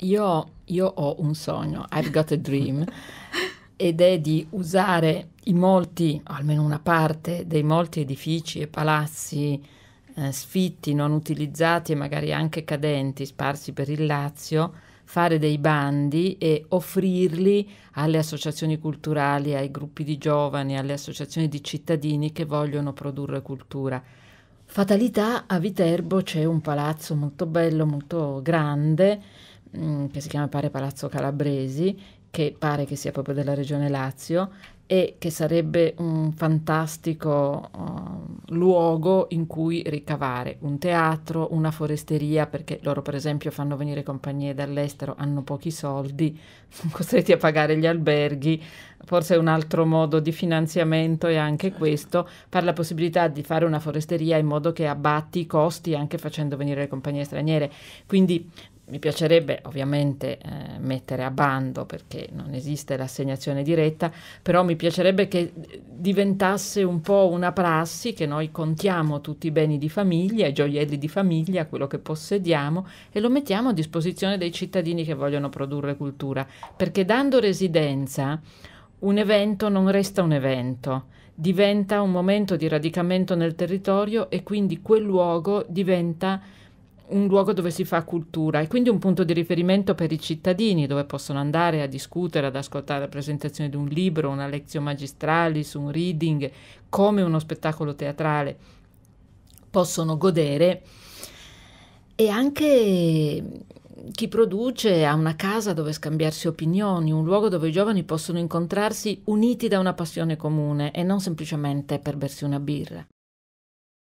Io, io ho un sogno, I've got a dream, ed è di usare i molti, almeno una parte, dei molti edifici e palazzi eh, sfitti, non utilizzati e magari anche cadenti, sparsi per il Lazio, fare dei bandi e offrirli alle associazioni culturali, ai gruppi di giovani, alle associazioni di cittadini che vogliono produrre cultura. Fatalità, a Viterbo c'è un palazzo molto bello, molto grande, Mm, che si chiama pare Palazzo Calabresi, che pare che sia proprio della regione Lazio e che sarebbe un fantastico uh, luogo in cui ricavare un teatro, una foresteria, perché loro per esempio fanno venire compagnie dall'estero, hanno pochi soldi, sono costretti a pagare gli alberghi, forse un altro modo di finanziamento è anche certo. questo, per la possibilità di fare una foresteria in modo che abbatti i costi anche facendo venire le compagnie straniere. Quindi mi piacerebbe ovviamente eh, mettere a bando perché non esiste l'assegnazione diretta, però mi piacerebbe che diventasse un po' una prassi che noi contiamo tutti i beni di famiglia, i gioielli di famiglia, quello che possediamo e lo mettiamo a disposizione dei cittadini che vogliono produrre cultura, perché dando residenza un evento non resta un evento, diventa un momento di radicamento nel territorio e quindi quel luogo diventa un luogo dove si fa cultura e quindi un punto di riferimento per i cittadini dove possono andare a discutere, ad ascoltare la presentazione di un libro, una lezione magistrale, su un reading, come uno spettacolo teatrale. Possono godere e anche chi produce ha una casa dove scambiarsi opinioni, un luogo dove i giovani possono incontrarsi uniti da una passione comune e non semplicemente per bersi una birra.